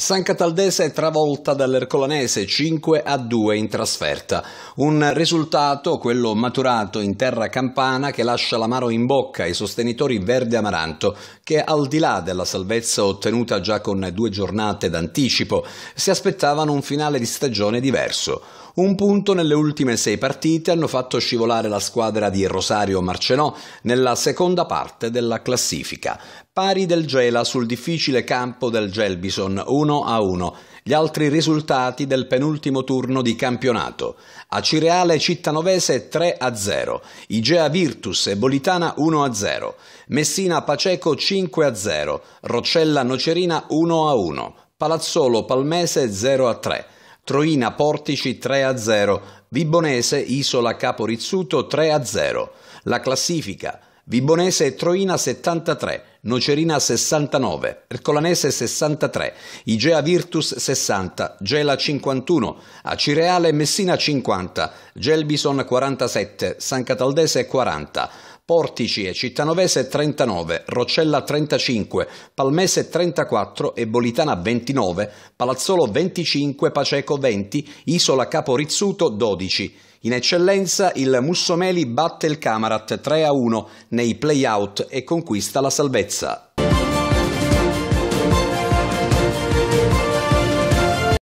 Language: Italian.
San Cataldese è travolta dall'Ercolanese 5 a 2 in trasferta. Un risultato, quello maturato in terra campana, che lascia l'amaro in bocca ai sostenitori verde amaranto, che al di là della salvezza ottenuta già con due giornate d'anticipo, si aspettavano un finale di stagione diverso. Un punto nelle ultime sei partite hanno fatto scivolare la squadra di Rosario Marcenò nella seconda parte della classifica. Pari del Gela sul difficile campo del Gelbison 1 1 gli altri risultati del penultimo turno di campionato. A Cireale Cittanovese 3-0, Igea Virtus e Bolitana 1-0, Messina Paceco 5-0, Roccella Nocerina 1-1, Palazzolo Palmese 0-3. Troina Portici 3-0, a Vibonese Isola Capo Rizzuto 3-0. a La classifica Vibonese Troina 73, Nocerina 69, Ercolanese 63, Igea Virtus 60, Gela 51, Acireale Messina 50, Gelbison 47, San Cataldese 40, Portici e Cittanovese 39, Roccella 35, Palmese 34 e Bolitana 29, Palazzolo 25, Paceco 20, Isola Capo Rizzuto 12. In eccellenza il Mussomeli batte il Camarat 3 a 1 nei play-out e conquista la salvezza.